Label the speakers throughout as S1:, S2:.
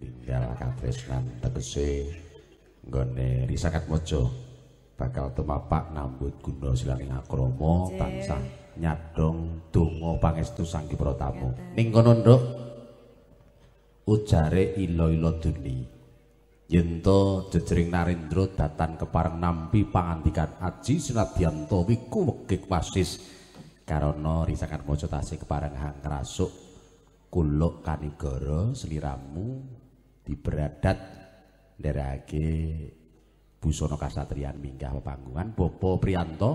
S1: tinggal ninggal kabreskan tegese nggone risakat mojo, bakal tumapak nambut gundo silaning akrama tansah nyadong donga pangestu Sanggi Pratama iya, ning kono nduk ujare ilo-ilo duni yen jejering narendra datan keparang nampi pangantikan aji senadyanto wiku wekik wasis karana risakan mojo tasih keparang hang kerasuk kuluk kanigoro selirammu diberadat nderekake Busono Kasatrian minggah pepanggungan Bapak prianto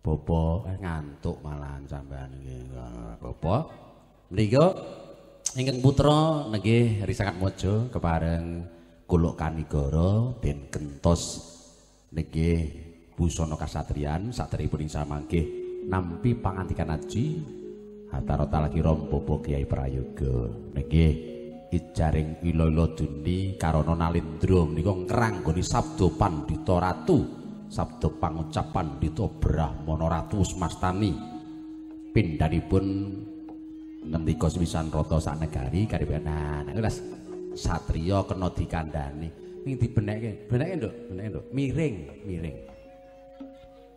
S1: Bapak eh, ngantuk malahan sampean iki ah, Bapak mriku ingkang putra nggih risakan mojo kepareng kuluk Goro dan kentos nggih Busono Kasatrian saderipun ing samangke nampi pangantikan aji Hatarota lagi rompopo Kiai Prayogo Nggih jaring Wilala Duni karana Nalendra menika ngranggoni sabda pandhita ratu, sabda pangucap pandhita Brahmana Ratu Smastani. Pindhanipun ngendika sewisan rata sak negari karibanan. Wes nah, satriya kena dikandhani. Ning dibenekke, benekke nduk, benekke nduk, miring, miring.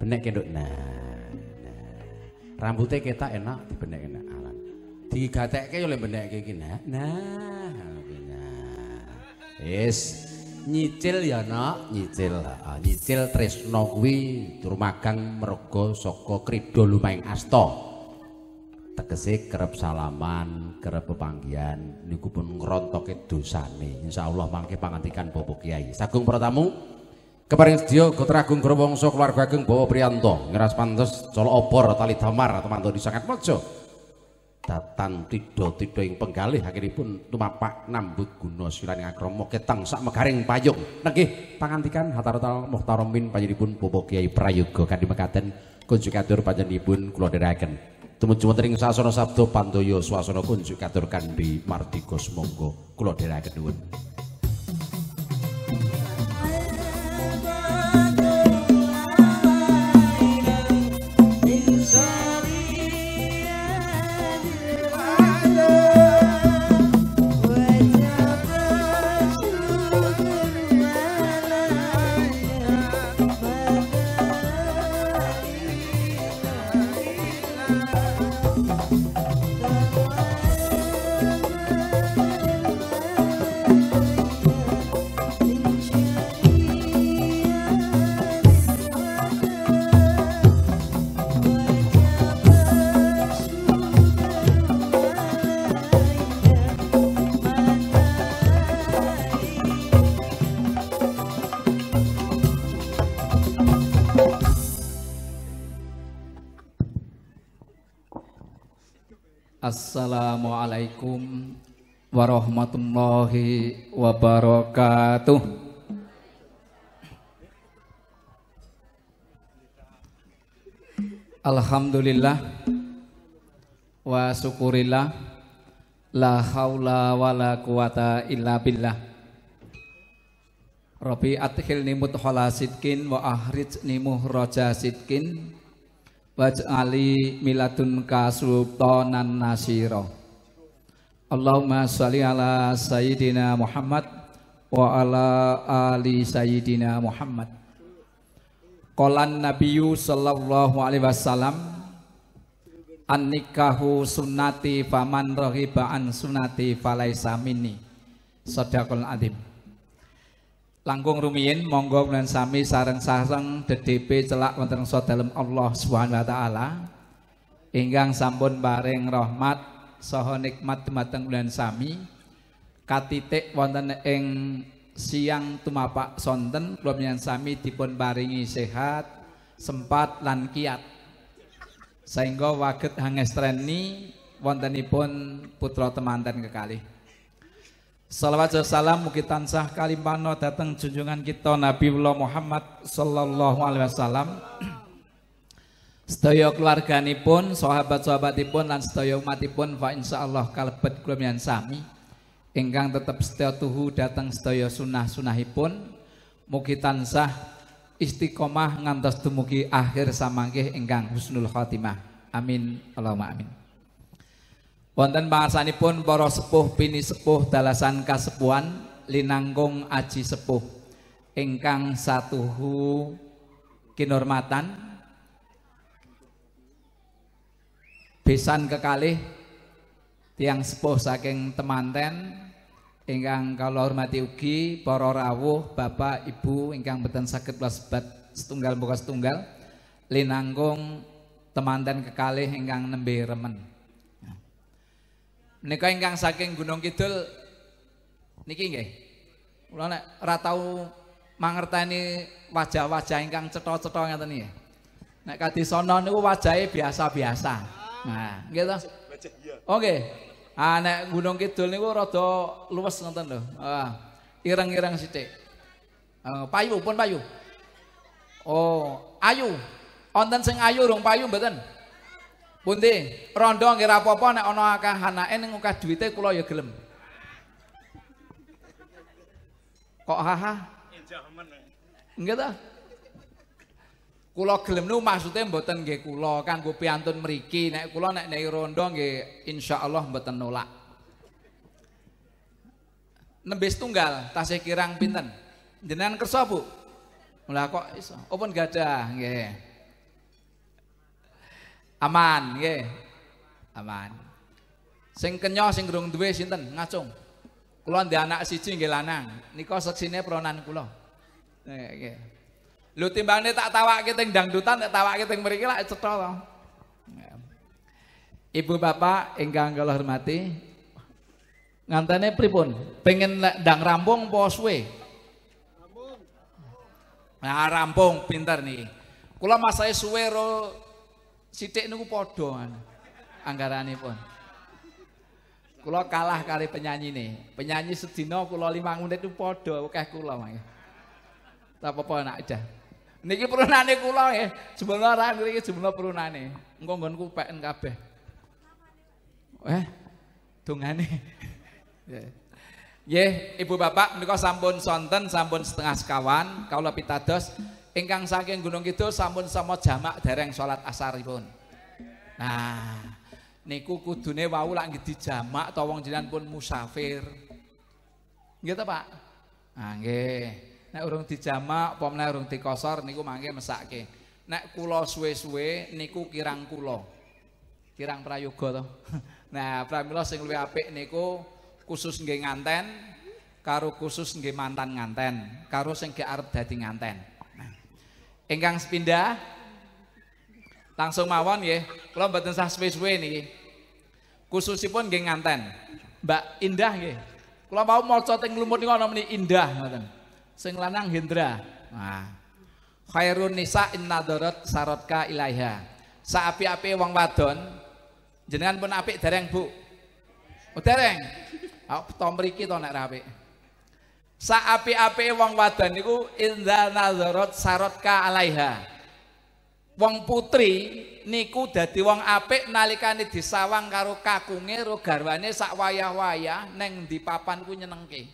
S1: Benekke nduk. Nah, nah. Rambutnya kita enak dibenekke enak digatekke yo lek benekke iki nah. Nah, nah. Wis nyicil ya nak, nyicil. nyicil tresno kuwi durmagang merga saka kripto lumayan asta. Tegese kerep salaman, kerep pepanggian niku pun ngrontoke dosane. Insyaallah mangke pangantikan Bapak Kiai. Sagung para tamu, Keparing sedya Gotra Agung sok keluarga Agung Bawa Priyanto ngeras pantes colo opor tali damar teman di sangat mojo datang tidha-tidha yang penggalih akhiripun tumapak nambut guna silan ngakrama ketang sak megaring payung nggih pangantikan hatartal muhtaramin panjenenganipun Bapak Kiai Prayoga kanthi mekaten kunjuk katur panjenenganipun kula dherekaken tumuju wonten ing sasana sabda pandaya swasana kunjuk katur kanthi mardi monggo kula dherekaken dulu
S2: Assalamualaikum warahmatullahi wabarakatuh. Alhamdulillah wa syukurillah la haula wala quwata illa billah. Rabbi adkhilni mudkhala sidqin wa ahrijni mukhraja sidqin waj'ali miladun kasultanan nasira Allahumma sholli ala sayyidina Muhammad wa ala ali sayyidina Muhammad Qolan nabiyyu sallallahu alaihi wasallam an nikahu sunnati faman rahiba an sunnati falaisa minni sadaqal Adib. Langkung rumiyin monggo bulan sami sareng-sareng DDP celak wonten dalem Allah Subhanahu wa taala. Ingkang sampun paring rahmat saha nikmat dumateng bulan sami katitik wonten ing siang tumapak sonten kula sami dipun paringi sehat, sempat lan kiat. Sehingga waget hangestreni wontenipun putra temanten kekalih. Salawat salam mugi tansah kalimpano datang junjungan kita Nabiullah Muhammad sallallahu alaihi wasallam. Sedaya keluarganipun, sahabat-sahabatipun lan sedaya umatipun fa insyaallah kalebet kula yang sami ingkang tetep sedaya tuhu datang sedaya sunah-sunahipun mugi tansah istiqomah ngantos dumugi akhir samangke ingkang husnul khotimah. Amin. Allahumma amin. Wonten pangarsanipun para sepuh pini sepuh dalasan kasepuan linangkung aji sepuh ingkang satuhu kinormatan besan kekalih tiang sepuh saking temanten ingkang kalau hormati ugi para rawuh bapak ibu ingkang beten sakit bat setunggal buka setunggal linanggung temanten kekalih ingkang nembe remen Niko ingkang saking Gunung Kidul niki nggih. Kula nek ora tau mangerteni wajah-wajah ingkang cetha-cetha ngeten niki. Nek kadi sono niku wajahe biasa-biasa. Nah, nggih to. Oke. Ah nek Gunung Kidul niku rada luwes ngeten lho. Ah. Ireng-ireng sithik. Uh, payu pun payu. Oh, ayu. Onten sing ayu rong payu mboten? Pundi, rondo nggih apa-apa nek ono akeh anake ning akeh duwite kula ya gelem. Kok haha? Enggak dah. Nggih ta? Kula gelem niku maksude mboten nggih kula kanggo piantun mriki nek kula nek nek rondo nggih insyaallah mboten nolak. Nembes tunggal, tasih kirang pinten? Jenengan kersa, Bu? Lah kok iso? Open gadah nggih. Aman, nggih. Aman. Sing kenya sing durung duwe sinten? Ngacung. Kula ndek anak siji nggih lanang. Nika seksine pronan kula. Eh, nggih. Lho timbangane tak tawake teng dangdutan, tak tawake teng mriki lak cetha Ibu bapak ingkang kula hormati, ngantene pripun? Pengen dang rampung apa suwe? Nah, rampung pinter nih. Kula masai suwe sithik niku padha pun Kula kalah kali penyanyi nih. Penyanyi sedina kula 5 menit itu padha akeh kula mangke. Tak apa-apa nak aja. Niki perunane kula nggih. Ya. Jumlah ora niki jumlah perunane. Engko nggonku peken kabeh. Eh, dongane. Ya. Nggih, Ibu Bapak menika sampun sonten sampun setengah sekawan, pita pitados ingkang saking Gunung gitu, sampun sama jamak dereng salat asaripun. Nah, niku kudune wau lak nggih dijamak ta wong jenengan pun musafir. Nggih ta, Pak? Nah, nggih. Nek urung dijamak, pomne urung dikosor niku mangke mesake. Nek kula suwe-suwe niku kirang kula. Kirang prayoga to. Nah, pramila sing luwih apik niku khusus nggih nganten karo khusus nggih mantan nganten, karo sing ge arep dadi nganten. Engkang sepindah langsung mawon ya. Kalau mbak tensah suwe nih, khusus pun geng nganten. Mbak Indah ya. Kalau mau mau coteng lumut nih, ngomong Indah ngoten. Sing lanang Hendra. Nah. Khairun nisa dorot sarotka ilaiha. Sa api api wang wadon jenengan pun api dereng, Bu. Oh, dereng. Oh, to mriki sa api wong wadan niku nazarot sarot sarotka alaiha. Wong putri niku dadi wong apik nalikane disawang karo kakunge ro garwane sak wayah-wayah neng di papan ku nyenengke.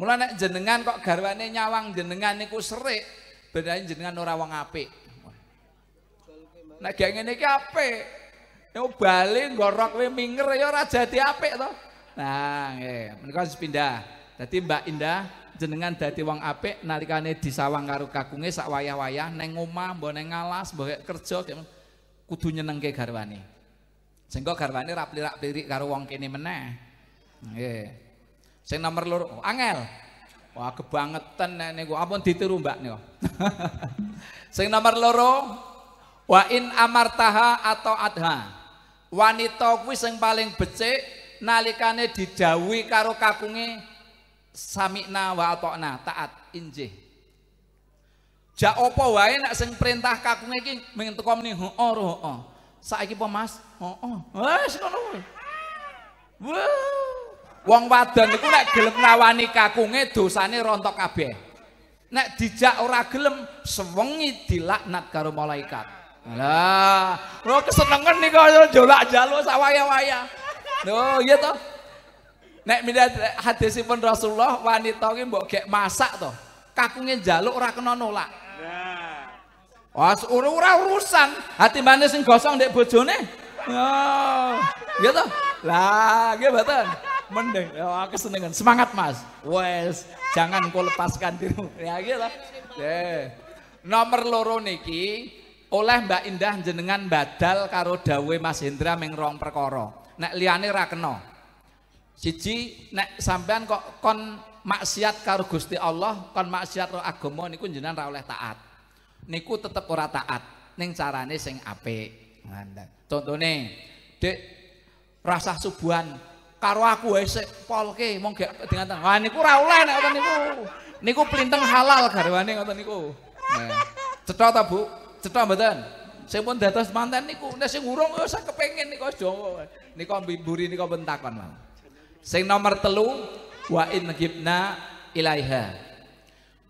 S2: Mula nek jenengan kok garwane nyawang jenengan niku serik, berarti jenengan ora wong apik. Nek gak ngene iki apik. Yo bali gorok we minger ya ora jadi apik to. Nah, nggih, menika pindah. Jadi Mbak Indah jenengan dadi wong apik nalikane disawang karo kakunge sak wayah-wayah neng omah mbok neng ngalas mbok kerja kudu nyenengke garwane. Sengko garwane ra plirak-plirik karo wong kene meneh. Nggih. Sing nomor loro oh, angel. Wah kebangetan nek niku ampun ditiru Mbak niku. Sing nomor loro wa in amartaha atau adha. Wanita kuwi sing paling becik nalikane didawi karo kakunge samikna wa atokna, taat, injih. ja opo wae nak sing perintah kakunge iki ming teko muni hooh ho Saiki apa Mas? ho Wes ngono kuwi. Wong wadon iku nek gelem nawani kakunge dosane rontok kabeh. Nek dijak ora gelem sewengi dilaknat karo malaikat. Lah, lo kesenengan kalau jolak jalur sawaya-waya. lo iya toh? Nek hadis pun Rasulullah wanita ini mbok gek masak to. Kakunge jaluk ora kena nolak. Nah. Wah, Was ora urusan, hati manis sing gosong ndek bojone. Oh. Gitu. Lah, nggih mboten. Mending ya, aku senengan. Semangat, Mas. Wes, jangan kau lepaskan dirimu. Ya gitu. Eh. Nomor loro niki oleh Mbak Indah jenengan badal karo dawe Mas Hendra mengrong perkoro perkara. Nek liyane ra Cici, nek sampean kok kon maksiat karo Gusti Allah, kon maksiat karo agama niku jenengan ra oleh taat. Niku tetep ora taat ning carane sing apik. Contone, Dik rasa subuhan karo aku wae sik polke mong gak dengan Wah niku ra oleh nek ngoten niku. Niku plinteng halal garwane ngoten niku. Nah, cetha ta Bu? Cetha mboten? Sing pun dados manten niku, nek sing urung wis kepengin niku Jawa. Niku mburi niku pentakon, Mang. Sing nomor telu wa in gibna ilaiha.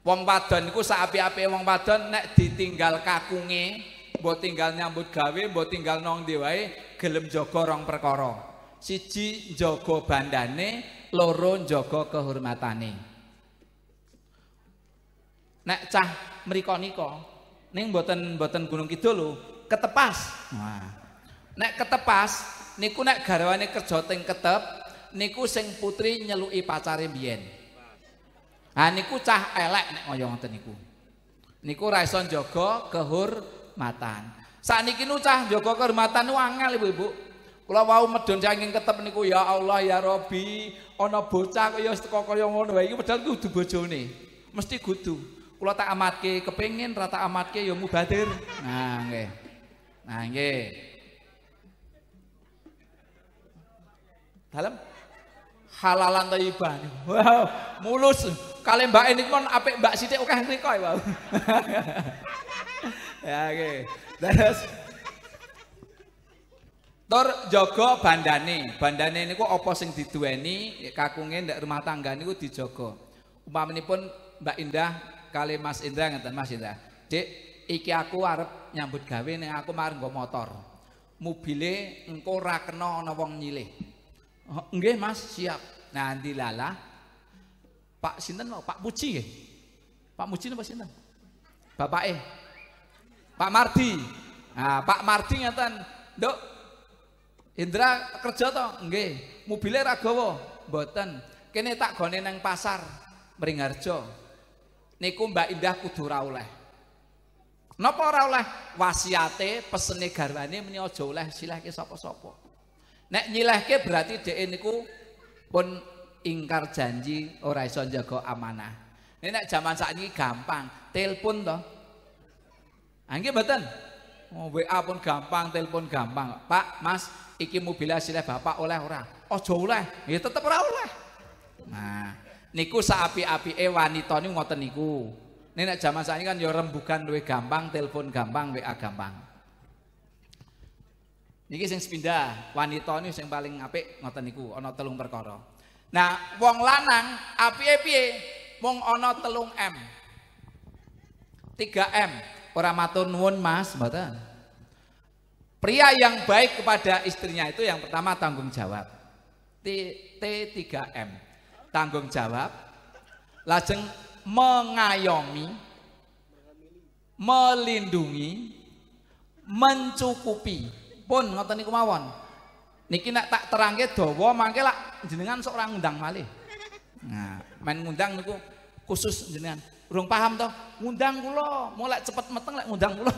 S2: Wong wadon iku api api wong wadon nek ditinggal kakunge, mbok tinggal nyambut gawe, mbok tinggal nong ndi wae, gelem jaga rong perkara. Siji jaga bandane, loro jaga kehormatane. Nek cah mriko nika ning mboten mboten Gunung Kidul lho, ketepas. Nah. Nek ketepas niku nek garwane kerja teng ketep niku sing putri nyeluki pacare biyen. Ha niku cah elek nek kaya ngoten niku. Niku ra iso njaga kehormatan. niki nu cah njaga kehormatan nu angel Ibu-ibu. Kula wau medun saking ketep niku ya Allah ya Rabbi, ana bocah kaya teko kaya ngono wae iki padahal kudu bojone. Mesti kudu. Kula tak amatke kepengin ra tak amatke ya mubadir. Nah nggih. Nah nggih. Dalam? halalan thayyiban. Wow, mulus. Kalian Mbak ini pun, apa Mbak Siti oke ngriko wow. Ya, ya oke. Okay. Terus Tor jaga bandane. Bandane niku apa sing diduweni ya, kakunge ndak rumah tangga niku dijaga. pun Mbak Indah kalian Mas Indra ngeten Mas Indah. Dik, iki aku arep nyambut gawe nih aku mareng gue motor. Mobile engko ra kena ana nyilih enggih mas, siap. nanti lala. Pak Sinten mau Pak Puji ya? Pak Puji apa Sinten? Bapak eh. Pak Mardi. Nah, Pak Mardi ngatan, dok Indra kerja to?" enggih mobilnya ragowo, boten Kene tak gone neng pasar Mringharjo. Niku Mbak Indah kudu ra nopo Napa Wasiate pesene garwane meni aja oleh silahke sopo-sopo, Nek ke berarti dhek niku pun ingkar janji ora iso jago amanah. Nek zaman saat ini gampang, telepon toh. Angge beten, mboten. Oh, WA pun gampang, telepon gampang. Pak, Mas, iki mobilnya sileh bapak oleh ora? jauh oleh. Ya tetep ora oleh. Nah, niku saapi E wanita niku ngoten niku. Nek zaman saat ini kan ya rembugan luwih gampang, telepon gampang, WA gampang. Niki sing pindah, wanita ini sing paling apik ngoten niku, ana telung perkara. Nah, wong lanang apike piye? Mung ana telung M. 3M. Ora matur nuwun Mas, mboten. Pria yang baik kepada istrinya itu yang pertama tanggung jawab. T, T3M. Tanggung jawab, lajeng mengayomi, melindungi, mencukupi pun ngoten niku mawon niki nak tak terangke dawa mangke lak jenengan sok ora ngundang malih nah main ngundang niku khusus jenengan urung paham toh ngundang kula mulai cepet meteng lek ngundang kula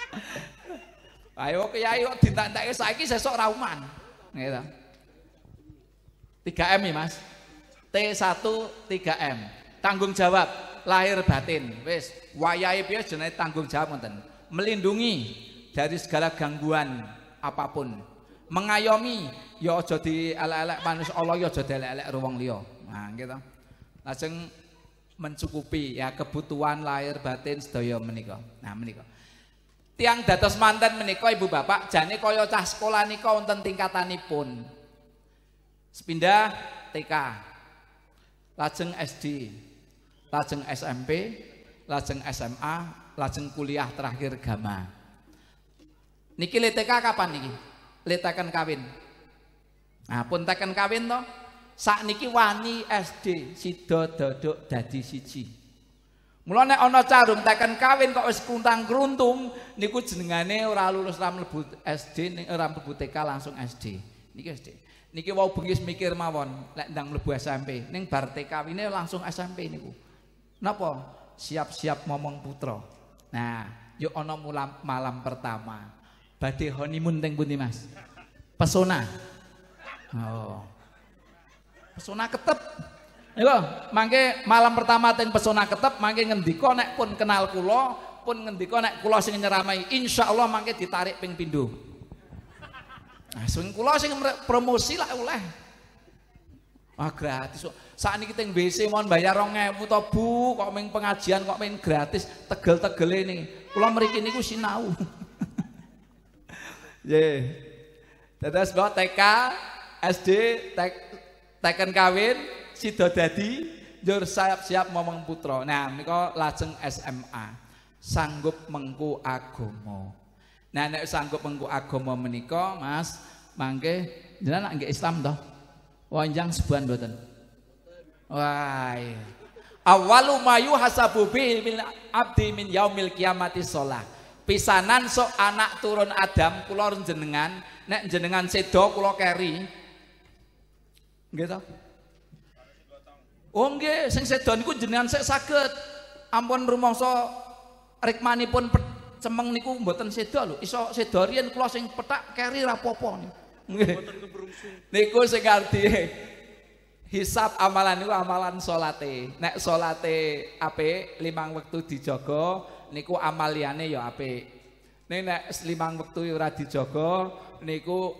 S2: ayo kiai kok ditantake saiki ra uman. gitu 3M ya Mas T1 3M tanggung jawab lahir batin wis wayahe piye jenenge tanggung jawab ngoten melindungi dari segala gangguan apapun. Mengayomi ya aja di elek manus, Allah ya aja di elek ruang liya. Nah, gitu. langsung mencukupi ya kebutuhan lahir batin sedaya menika. Nah, menika. Tiang dados manten menika Ibu Bapak jane kaya cah sekolah nika wonten tingkatanipun. Sepindah TK. Lajeng SD. Lajeng SMP, lajeng SMA, lajeng kuliah terakhir gamah. Niki leteka kapan niki? Letakan kawin. Nah, pun tekan kawin toh. Sak niki wani SD si dodok dadi siji. Mula nek ana carum tekan kawin kok wis kuntang kruntung niku jenengane ora lulus ra mlebu SD ora mlebu TK langsung SD. Niki SD. Niki wau bengis mikir mawon lek ndang mlebu SMP ning bar TK ini langsung SMP niku. Napa? Siap-siap momong putra. Nah, yuk ana malam pertama. Badai honeymoon teng pundi, Mas? Pesona. Oh. Pesona ketep. Niku mangke malam pertama teng Pesona ketep mangke ngendika nek pun kenal kula, pun ngendika nek kula sing nyeramai, insya Allah mangke ditarik ping pindho. Nah, sing kula sing promosi lah oleh. Wah gratis kok. Saat ini kita yang WC mau bayar rong ewu bu, kok main pengajian kok main gratis, tegel-tegel ini. Kulo mriki niku sinau. Ye. Dados mbok TK, SD, tek, teken kawin, sida dadi jur siap-siap momong putra. Nah, menika lajeng SMA. Sanggup mengku agama. Nah, nek sanggup mengku agama menika, Mas, mangke jalan nak Islam toh? Wonjang sebulan mboten? Wah. Iya. Awalu mayu hasabu bil abdi min yaumil kiamati sholat pisanan sok anak turun Adam kulor jenengan nek jenengan sedo kula keri gitu. Ongge, Oh sing sedo niku jenengan sik saged ampun rumangsa rikmanipun cemeng niku mboten sedo lho iso sedo riyen kula sing petak keri rapopo nih. niku sing arti hisab amalan niku amalan salate nek salate ape limang wektu dijogo, niku amaliane ya apik. Ning nek limang wektu ya ora dijaga niku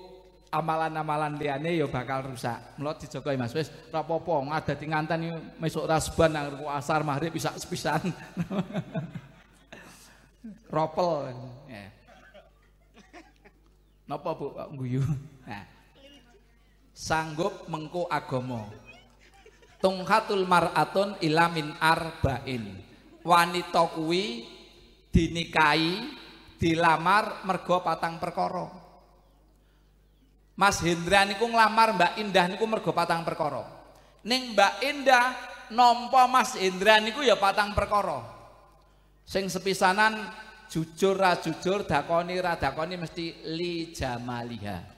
S2: amalan-amalan liane ya bakal rusak. Mula dijaga ya, Mas wis ora apa-apa ngadati nganten ya mesuk rasban nang asar maghrib bisa sepisan. Ropel. Ya. Napa Bu guyu? Nah. Sanggup mengku agama. Tunghatul mar'atun ilamin arba'in. Wanita kuwi dinikahi, dilamar mergo patang perkoro. Mas Hendra niku ngelamar Mbak Indah niku mergo patang perkoro. Ning Mbak Indah nompo Mas Hendra niku ya patang perkara. Sing sepisanan jujur ra jujur, dakoni ra dakoni mesti li jamaliha.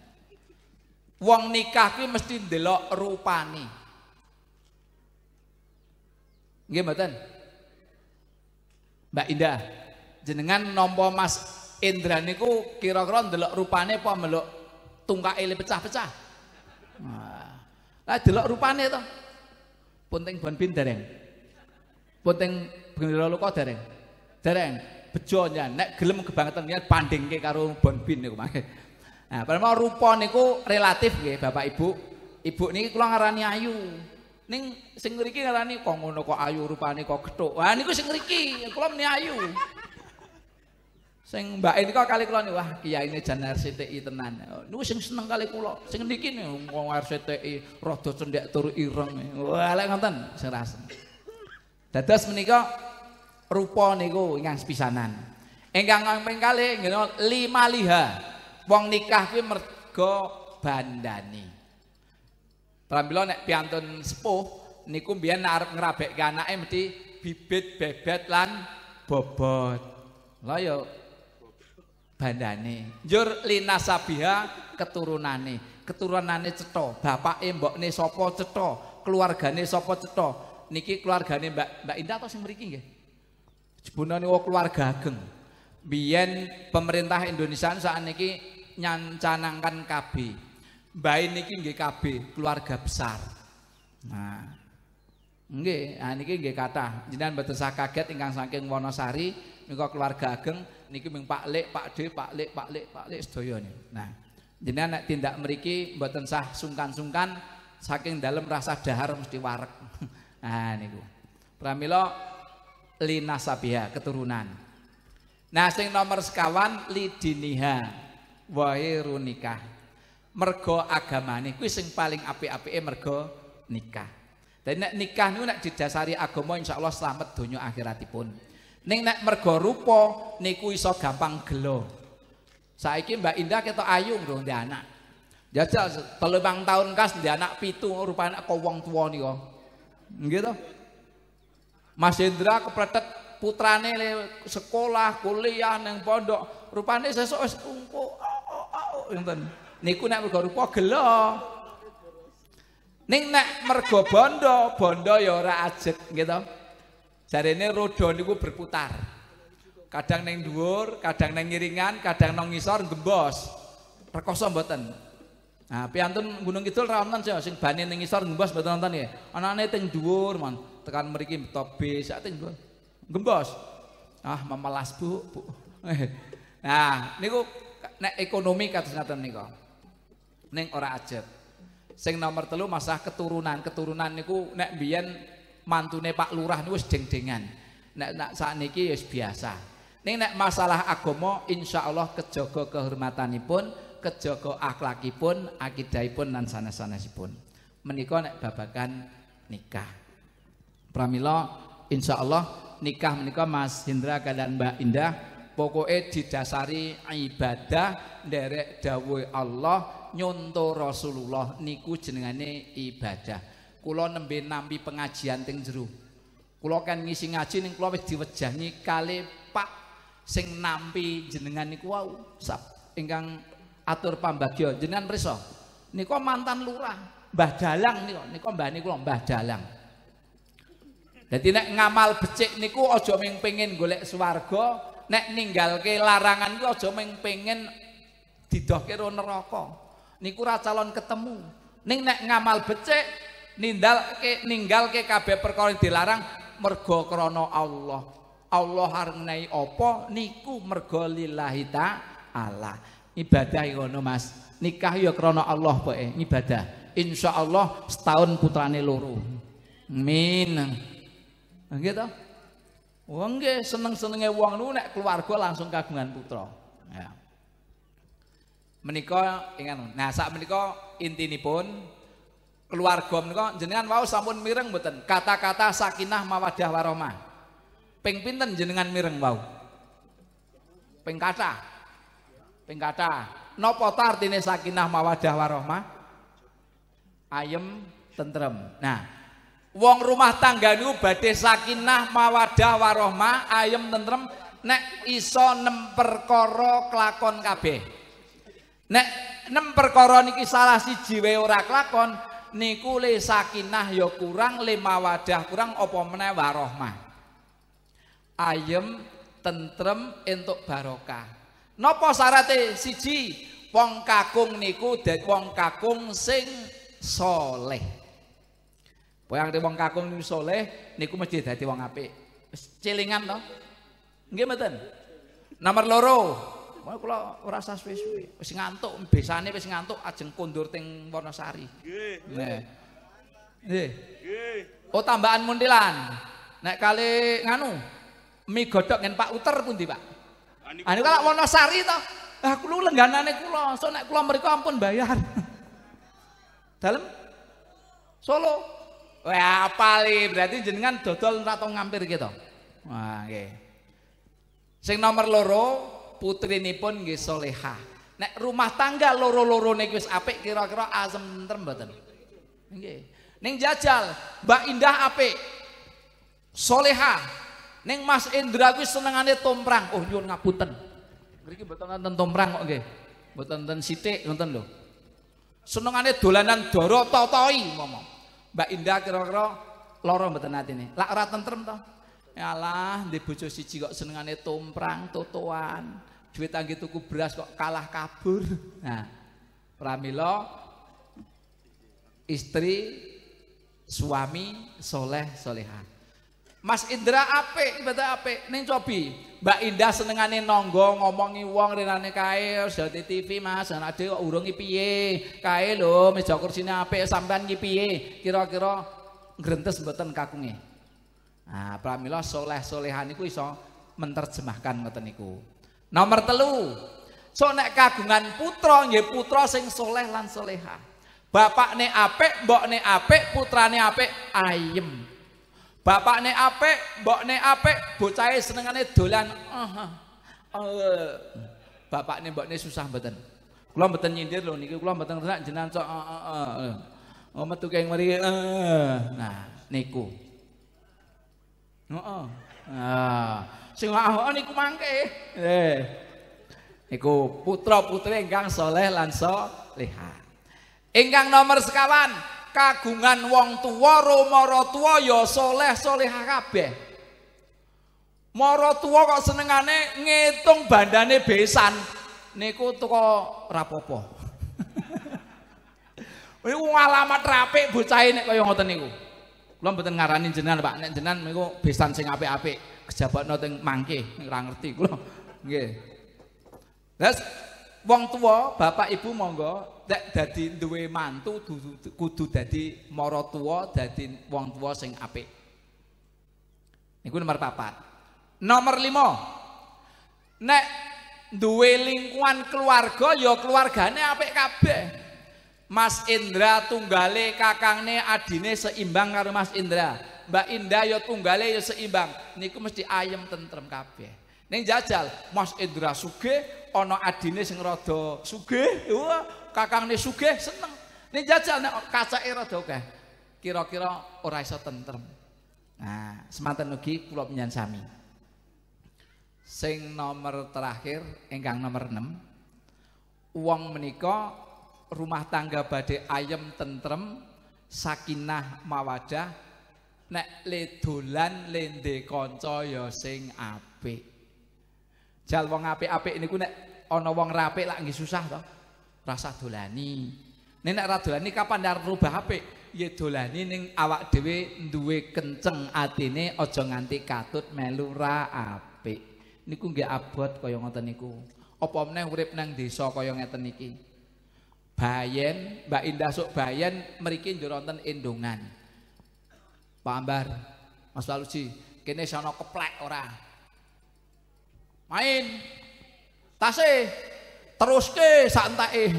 S2: Wong nikah kuwi mesti ndelok rupani. Nggih mboten? Mbak Indah, jenengan nompo mas Indra niku kira-kira delok rupane apa melok tungkak ele pecah-pecah. Nah, delok rupane to. Punting ban bin dereng. Punting bendera luka dereng. Dereng bejo nya nek gelem kebangetan ya bandingke karo ban bin niku Nah, padahal rupa niku relatif nggih Bapak Ibu. Ibu niki kula ngarani ayu. Ning sing ngriki ngarani kok ngono kok ayu rupane kok gethuk. Wah niku sing ngriki kula meni ayu. Sing Mbak ini kok kali kula wah kiai ini jan RCTI tenan. Niku sing seneng kali kula. Sing niki wong RCTI rada cendek tur ireng. Wah lek ngoten sing rasen. Dados menika rupa niku ingkang spisanan Ingkang kaping kali ngene lima liha. Wong nikah kuwi mergo bandani. Pramila nek piantun sepuh niku biyen arep ngrabekke anake mesti bibit bebet lan bobot. Lah yo bandane. Jur linasabiha keturunane. Keturunane bapak bapake mbokne sapa ceto, keluargane sapa ceto, Niki keluargane Mbak Mbak Indah atau sing mriki nggih? wak keluarga geng, Biyen pemerintah Indonesia saat niki nyancanangkan KB. Mbak niki nggih KB, keluarga besar. Nah, nggih, nah niki nggih kathah. Jenengan mboten kaget ingkang saking Wonosari nika keluarga ageng niki mung Pak Lek, Pak D, Pak Lek, Pak Lek, Pak Lek sedaya Nah, jenengan nek tindak mriki mboten sah sungkan-sungkan saking dalam rasa dahar mesti warek. Nah niku. Pramila linasabiha keturunan. Nah sing nomor sekawan lidiniha wairu nikah. Mergo agamane kuwi sing paling apik-apike mergo nikah. Dan nek nikah niku nek didasari agama insyaallah selamat donya akhiratipun. Ning nek mergo rupa niku iso gampang gelo. Saiki Mbak Indah ketok ayu nggo ndek anak. Jajal telebang tahun kas ndek anak pitu rupane kok wong tuwa nika. Nggih to? Mas Indra kepretet putrane sekolah, kuliah neng pondok, rupane sesuk wis ungku. Ngoten. Niku nek mergo rupa gelo. Ning nek mergo bondo, bondo ya ora ajek, nggih to? ini roda ini berputar. Kadang neng dhuwur, kadang neng ngiringan, kadang neng ngisor gembos. Rekoso mboten. Nah, piantun Gunung Kidul ra wonten sing Banin neng ngisor gembos mboten wonten ya. Anane teng dhuwur, man. Tekan mriki tobe sak teng dhuwur. Gembos. Ah, memelas, Bu. bu. nah, niku nek ekonomi kados ngaten nika. Ning ora ajar Sing nomor telu masalah keturunan. Keturunan niku nek biyen mantune Pak Lurah niku wis jeng dengan Nek nak sakniki wis biasa. Ning nek masalah agama insyaallah kejaga kehormatanipun, kejaga akhlakipun, akidahipun lan sanes-sanesipun. Menika nek babakan nikah. Pramilo, insya Allah nikah menika Mas Hendra kalian Mbak Indah pokoknya didasari ibadah derek dawai Allah nyonto Rasulullah niku jenengane ibadah kula nembe nampi pengajian teng jero kula kan ngisi ngaji ning kula wis diwejahi kali Pak sing nampi jenengan niku wau sap ingkang atur pambagya jenengan prisa niku mantan lurah Mbah Dalang niku niku mbah niku Mbah Dalang Jadi nek ngamal becik niku aja ming pengen golek swarga, nek ninggalke larangan kuwi aja ming pengen didohke ro neraka. Niku ra calon ketemu. Ning nek ngamal becik nindal ke ninggal ke KB perkara dilarang mergo krono Allah. Allah harnai opo niku mergo lillahi ta'ala. Ibadah ngono Mas. Nikah ya krono Allah poke ibadah. Insya Allah setahun putrane loro. min Gitu. Oh, wong seneng senengnya uang lu nek keluarga langsung kagungan putra. Ya. Menika ingat, nah sak menika intinipun keluarga menika jenengan wau sampun mireng mboten? Kata-kata sakinah mawadah warahmah. Ping pinten jenengan mireng wau? Ping kathah. Ping kathah. Napa ta artine sakinah mawadah warahmah? Ayem tentrem. Nah, wong rumah tangga niku badhe sakinah mawadah warahmah, ayem tentrem nek iso nem perkara kelakon kabeh. Nek nem perkara niki salah siji wae ora kelakon, niku le sakinah ya kurang le mawadah kurang apa meneh warohmah ayem tentrem entuk barokah napa sarate siji wong kakung niku dadi wong kakung sing soleh Wong wong kakung niku soleh niku mesti dadi wong apik. Cilingan to. Nggih mboten? Nomor loro, Mau kula ora usah suwe-suwe. Wis ngantuk, besane wis ngantuk ajeng kondur teng Wonosari. Nggih. Nggih. Nggih. Oh tambahan muntilan. Nek kali nganu mie godhok ngen Pak Uter pundi, Pak? Anu ah, ah, kalau Wonosari to. Ah kulo lengganane kula, so nek kula mriku ampun bayar. Dalem Solo. Wah, apali berarti jenengan dodol ora tau ngampir gitu. Wah, nggih. Sing nomor loro Putri pun gak soleha, Nek rumah tangga loro-loro nek wis apik kira-kira azam tentrem mboten? Nggih. neng jajal Mbak Indah apik. soleha, neng Mas Indra kuwi senengane tomprang. Oh nyuwun ngapunten. Mriki mboten nonton tomprang kok nggih. Mboten wonten Senengane dolanan doro totoi Mbak Indah kira-kira loro mboten atine. Lak ora tentrem Eh, alah, di bojo siji kok senengane tomprang, totoan. Duit angge tuku beras kok kalah kabur. Nah, pramila istri suami soleh solehan. Mas Indra ape, ibadah ape, neng cobi. Mbak Indah senengane nonggo ngomongi wong renane kae sudah di TV Mas, dan ada kok urung piye? Kae lho meja kursine ape sampean iki piye? Kira-kira grentes mboten kakunge. Nah, pramila soleh-solehan itu iso menerjemahkan ngoten niku. Nomor telu. So nek kagungan putra nggih putra sing soleh lan soleha. ne apik, ne apik, putrane apik, ayem. Bapak ne apik, ne apik, bocahe senengane dolan. Ah, ah, eh. Bapak ne mbok ne susah mboten. Kula mboten nyindir lho niki kula mboten renak jenengan sok uh, uh, uh. Oh metu keng mriki. Uh. Nah, niku. Heeh. Ah, sing ahoan niku mangke. Eh. Iku putra-putri ingkang soleh lan salehah. Ingkang nomor sekawan, kagungan wong tua romara tua ya soleh salehah kabeh. Mara tua kok senengane ngitung bandane besan. Niku teko rapopo. Iku alamat rapik bocahe nek kaya ngoten niku. kula mboten ngarani jenengan Pak nek jenengan niku besan sing apik-apik kejabatno teng mangke ora ngerti kula nggih Terus wong tua, bapak ibu monggo nek dadi duwe mantu kudu dadi mara tua dadi wong tua sing apik niku nomor 4 nomor 5 nek duwe lingkungan keluarga ya keluargane apik kabeh Mas Indra tunggale kakangne adine seimbang karo Mas Indra. Mbak Indah ya tunggale ya seimbang. Niku mesti ayam tentrem kabeh. Ning jajal Mas Indra sugih, Ono adine sing rada sugih, wah iya, kakangne sugih seneng. Ning jajal nek kacake rada akeh. Kira-kira ora iso tentrem. Nah, semanten ugi kula pinyan sami. Sing nomor terakhir ingkang nomor 6 uang meniko. rumah tangga badhe ayem tentrem sakinah mawadah nek le dolan lende kanca ya sing apik jal wong apik-apik niku nek ana wong rapik lak nggih susah to rasa dolani nek nek ra dolani kapan arep rubah apik ya dolani ning awak dhewe duwe kenceng atine aja nganti katut melu ra apik niku nggih abot kaya ngoten niku apa meneh urip nang desa kaya ngeten iki Bayen, Mbak Indah sok bayen mriki ndronten endongan. Pambar Mas Waluji, kene sono keplek ora. Main. Tase. Teruske santake.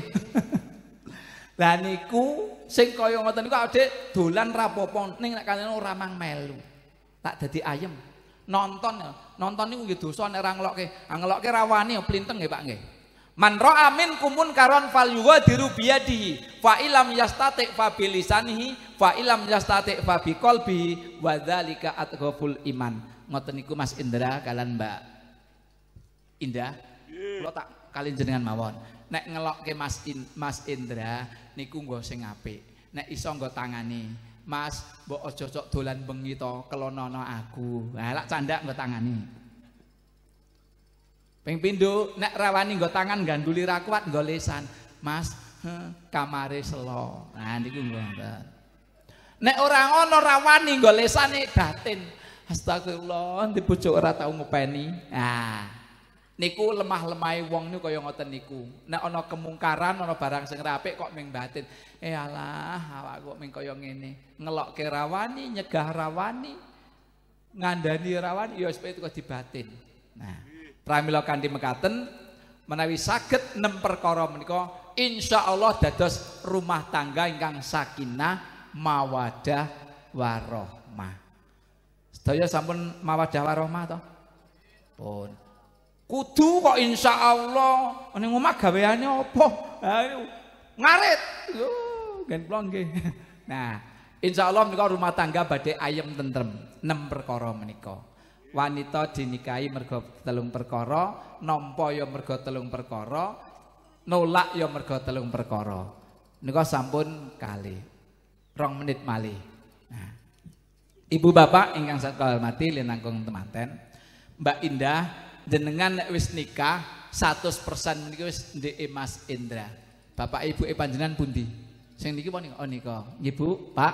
S2: Lah niku sing kaya ngoten niku Adik dolan rapopo ning nek kene ora mang melu. Tak dadi ayem. Nonton nonton niku nggih dosa nek ora ngelokke. Angelokke ah, rawani plinteng nggih Pak nggih. Man Amin minkum munkaron fal yughadiru biyadihi fa ilam yastati fa bilisanihi fa ilam yastati fa biqalbi wa dzalika atghaful iman. Ngoten Mas Indra kalian Mbak Indah. Kula tak kalian jenengan mawon. Nek ngelokke Mas In, Mas Indra niku nggo sing apik. Nek isong nggo tangani. Mas, mbok aja cocok dolan bengi to, kelonono aku. Lah lak candak nggo Ping pindu, nak rawani nggo tangan ganduli ra kuat nggo lesan. Mas, kamare selo. Nah niku ngoten. Nek orang ono rawani nggo nih batin. Astagfirullah, di pucuk ora tau ngopeni. Nah, niku lemah lemai wong niku kaya ngoten niku. Nek ono kemungkaran, ono barang sing rapik kok ming batin. Eh alah, gue ming kaya ngene. Ngelokke rawani, nyegah rawani, ngandani rawani ya itu kok dibatin. Nah, Pramila kanthi mekaten menawi saged nem perkara menika insyaallah dados rumah tangga ingkang sakinah mawadah warahmah. Sedaya sampun mawadah warahmah to? Pun. Kudu kok insyaallah ning omah gaweane apa? Ngarit. Yo, gen nggih. Nah, insyaallah menika rumah tangga badhe ayem tentrem. 6 perkara menika wanita dinikahi mergo telung perkara, nampa ya mergo telung perkara, nolak ya mergo telung perkara. Nika sampun kali. Rong menit mali Nah. Ibu bapak ingkang sak mati linangkung temanten. Mbak Indah jenengan wis nikah 100% niku wis ndek Mas Indra. Bapak ibu e panjenengan pundi? Sing niki pun oh niko Ibu, Pak,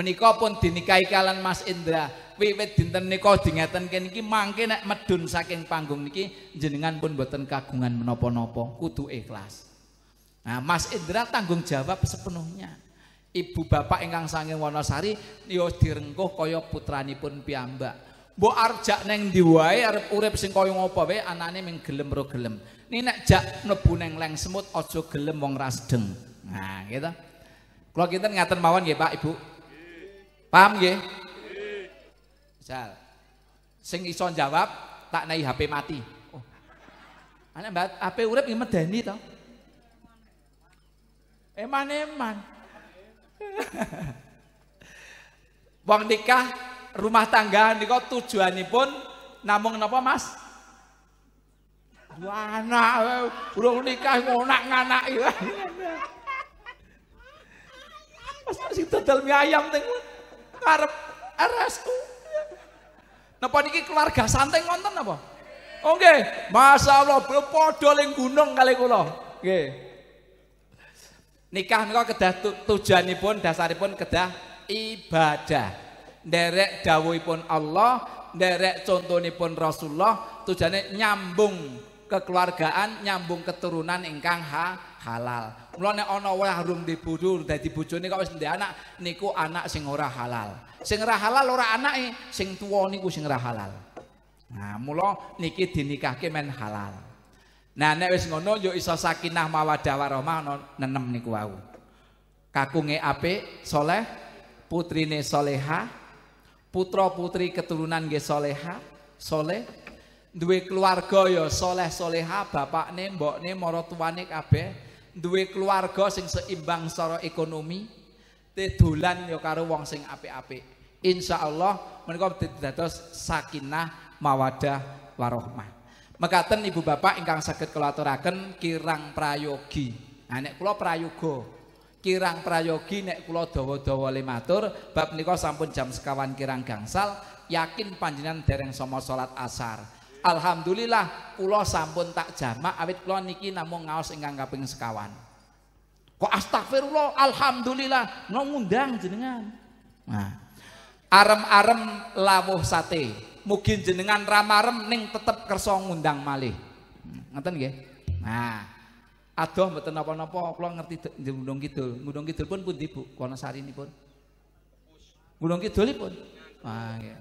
S2: menikah pun dinikahi kalian Mas Indra wiwit dinten nika kene iki mangke nek medun saking panggung niki jenengan pun boten kagungan menopo napa kudu ikhlas. Nah, Mas Indra tanggung jawab sepenuhnya. Ibu bapak ingkang sanging Wonosari ya direngkuh kaya putranipun piyambak. Bu arjak neng diwai, arep urip sing kaya ngopo wae anane ming gelem ro gelem. Ni nek jak mlebu neng leng semut aja gelem wong ras deng. Nah, gitu. Kalau kita ngaten mawon nggih Pak Ibu. Paham nggih? Misal sing iso jawab tak naik HP mati. Oh. Ana mbak HP urip iki ya medeni tau? Eman-eman. Wong nikah rumah tangga niku tujuanipun namung napa Mas? Dua anak eh, urung nikah mau nak nganak ya. Mas masih total mie ayam ngarep RS ku. Napa niki keluarga santai ngonten apa? Oke, oh, masa Allah padha ning gunung kali kula. Oke, Nikah menika kedah tujuanipun dasaripun kedah ibadah. Nderek pun Allah, derek nih pun Rasulullah, Tujuannya nyambung kekeluargaan, nyambung keturunan ingkang ha halal. Mula nek ana wae rum di bojo dadi bojone kok wis ndek anak niku anak sing ora halal. Sing ora halal ora anake, sing tuwa niku sing ora halal. Nah, mula niki dinikahke men halal. Nah, nek wis ngono yo iso sakinah mawadah warahmah nenem niku wau. Kakunge apik, soleh, putrine soleha, putro putri keturunan nggih soleha, soleh, duwe keluarga ya soleh soleha bapakne mbokne maratuwane kabeh duwe keluarga sing seimbang secara ekonomi te dolan ya karo wong sing apik-apik insyaallah menika dados sakinah mawadah warohmah mekaten ibu bapak ingkang saged kula aturaken kirang prayogi nah nek kula prayoga kirang prayogi nek kula dawa-dawa le matur bab menika sampun jam sekawan kirang gangsal yakin panjenengan dereng sama salat asar alhamdulillah kula sampun tak jamak awit kula niki namung ngaos ingkang kaping sekawan. Kok astagfirullah alhamdulillah no ngundang jenengan. Nah, arem-arem lawuh sate. Mungkin jenengan ramarem ning tetep kersa ngundang malih. Ngeten nggih? Nah, adoh mboten napa-napa kula ngerti ngundang kidul. Ngundang kidul pun pundi Bu? Wonosarinipun. Ngundang kidulipun. Ah, nggih.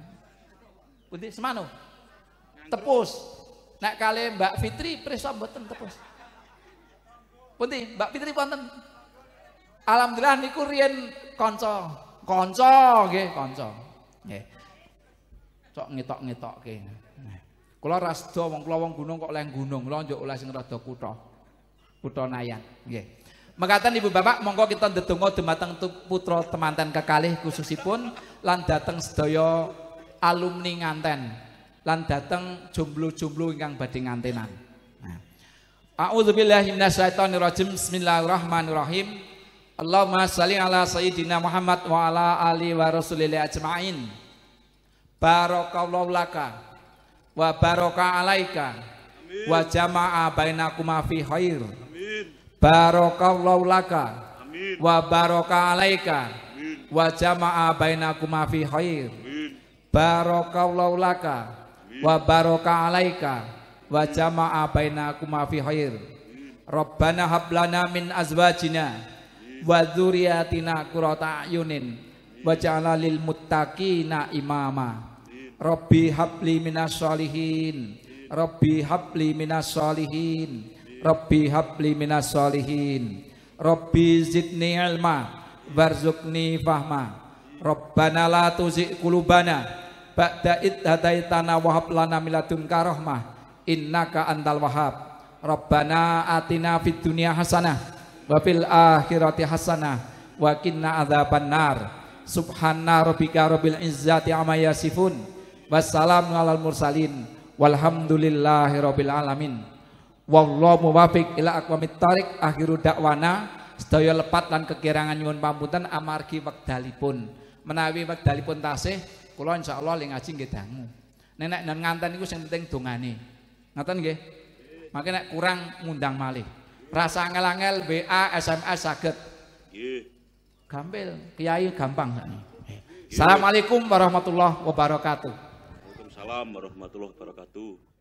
S2: Pundi semano? tepus. nak kali Mbak Fitri prisa mboten tepus. Pundi, Mbak Fitri wonten? Alhamdulillah niku riyen kanca, kanca nggih, kanca. Nggih. Cok ngetok-ngetokke. Kula rasda wong kula wong gunung kok leng gunung, kula njuk oleh sing rada kutha. Kutha Nayan, nggih. Mengatakan ibu bapak, monggo kita ndedonga dumateng putra temanten kekalih khususipun lan datang sedaya alumni nganten lan dateng jomblo-jomblo ingkang badhe ngantenan. Nah. A'udzubillahi minasyaitonirrajim. Bismillahirrahmanirrahim. Allahumma shalli ala sayyidina Muhammad wa ala ali wa rasulillah ajma'in. Barakallahu laka wa baraka alaika Amin. wa jama'a bainakuma fi khair. Amin. Barakallahu laka Amin. wa baraka alaika Amin. wa jama'a bainakuma fi khair. Amin. Barakallahu laka wa baraka alaika wa jama'a bainakuma fi khair Rabbana hablana min azwajina wa dzurriyyatina qurrata ayunin waj'alna lil muttaqina imama Rabbi habli minas solihin Rabbi habli minas solihin Rabbi habli minas solihin Rabbi zidni ilma warzuqni fahma Rabbana la tuzik kulubana ba'da id hadaitana wahab lana miladun karohmah innaka antal wahab Rabbana atina fid dunia hasanah wa fil akhirati hasanah wa kinna adzaban nar subhanna rabbika rabbil izzati amma yasifun wassalamu alal mursalin walhamdulillahi rabbil alamin wallahu muwafiq ila aqwamit tariq akhiru dakwana sedaya lepat lan kekirangan nyuwun pampunten amargi wekdalipun menawi wekdalipun tasih kula insyaallah lek ngaji nggih dangu. Nenek dan nganten iku sing penting dongane. Ngoten nggih? Maka nek kurang ngundang malih. Rasa angel WA SMS saged. Nggih. Gampil, kiai gampang sakniki. Assalamualaikum warahmatullahi wabarakatuh.
S1: Waalaikumsalam warahmatullahi wabarakatuh.